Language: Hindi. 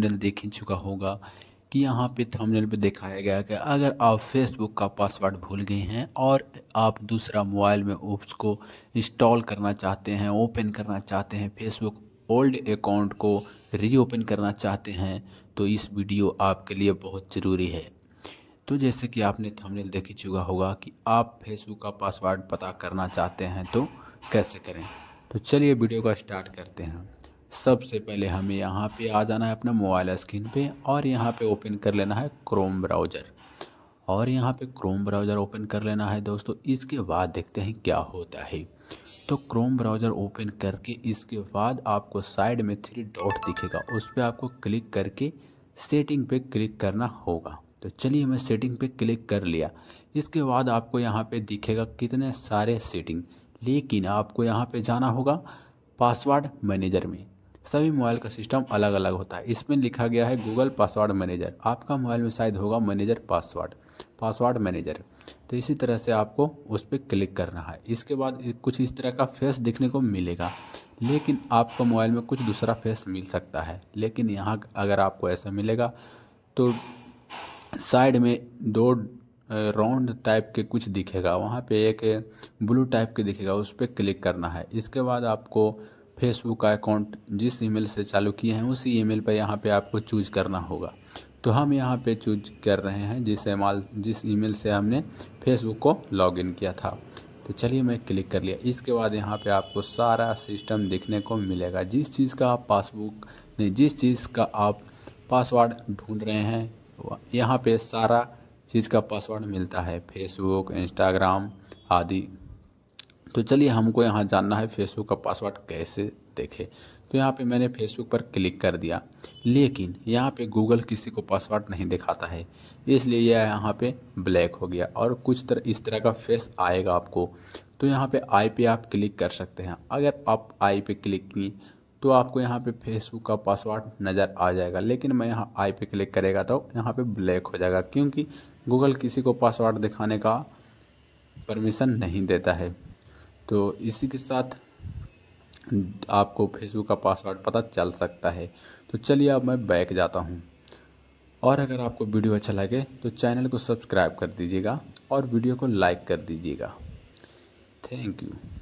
थंबनेल देख ही चुका होगा कि यहाँ पे थंबनेल पे दिखाया गया कि अगर आप फेसबुक का पासवर्ड भूल गए हैं और आप दूसरा मोबाइल में उसको इंस्टॉल करना चाहते हैं ओपन करना चाहते हैं फेसबुक ओल्ड अकाउंट को रीओपन करना चाहते हैं तो इस वीडियो आपके लिए बहुत ज़रूरी है तो जैसे कि आपने थंबनेल देख ही चुका होगा कि आप फेसबुक का पासवर्ड पता करना चाहते हैं तो कैसे करें तो चलिए वीडियो का स्टार्ट करते हैं सबसे पहले हमें यहाँ पे आ जाना है अपना मोबाइल स्क्रीन पे और यहाँ पे ओपन कर लेना है क्रोम ब्राउज़र और यहाँ पे क्रोम ब्राउज़र ओपन कर लेना है दोस्तों इसके बाद देखते हैं क्या होता है तो क्रोम ब्राउज़र ओपन करके इसके बाद आपको साइड में थ्री डॉट दिखेगा उस पर आपको क्लिक करके सेटिंग पे क्लिक करना होगा तो चलिए मैं सेटिंग पे क्लिक कर लिया इसके बाद आपको यहाँ पे दिखेगा कितने सारे सेटिंग लेकिन आपको यहाँ पे जाना होगा पासवर्ड मैनेजर में सभी मोबाइल का सिस्टम अलग अलग होता है इसमें लिखा गया है गूगल पासवर्ड मैनेजर आपका मोबाइल में शायद होगा मैनेजर पासवर्ड पासवर्ड मैनेजर तो इसी तरह से आपको उस पर क्लिक करना है इसके बाद कुछ इस तरह का फेस देखने को मिलेगा लेकिन आपका मोबाइल में कुछ दूसरा फेस मिल सकता है लेकिन यहाँ अगर आपको ऐसा मिलेगा तो साइड में दो राउंड टाइप के कुछ दिखेगा वहाँ पे एक ब्लू टाइप के दिखेगा उस पर क्लिक करना है इसके बाद आपको फेसबुक का अकाउंट जिस ईमेल से चालू किए हैं उसी ईमेल पर यहाँ पे आपको चूज करना होगा तो हम यहाँ पे चूज कर रहे हैं जिस एमाल जिस ईमेल से हमने फेसबुक को लॉगिन किया था तो चलिए मैं क्लिक कर लिया इसके बाद यहाँ पे आपको सारा सिस्टम देखने को मिलेगा जिस चीज़ का आप पासबुक नहीं जिस चीज़ का आप पासवर्ड ढूंढ रहे हैं यहाँ पे सारा चीज़ का पासवर्ड मिलता है फेसबुक इंस्टाग्राम आदि तो चलिए हमको यहाँ जानना है फेसबुक का पासवर्ड कैसे देखे तो यहाँ पे मैंने फेसबुक पर क्लिक कर दिया लेकिन यहाँ पे गूगल किसी को पासवर्ड नहीं दिखाता है इसलिए यह यहाँ पे ब्लैक हो गया और कुछ तरह इस तरह का फेस आएगा आपको तो यहाँ पे आई पे आप क्लिक कर सकते हैं अगर आप आई पे क्लिक की तो आपको यहाँ पे फेसबुक का पासवर्ड नज़र आ जाएगा लेकिन मैं यहाँ आई पे क्लिक करेगा तो यहाँ पर ब्लैक हो जाएगा क्योंकि गूगल किसी को पासवर्ड दिखाने का परमिशन नहीं देता है तो इसी के साथ आपको फेसबुक का पासवर्ड पता चल सकता है तो चलिए अब मैं बैक जाता हूँ और अगर आपको वीडियो अच्छा लगे तो चैनल को सब्सक्राइब कर दीजिएगा और वीडियो को लाइक कर दीजिएगा थैंक यू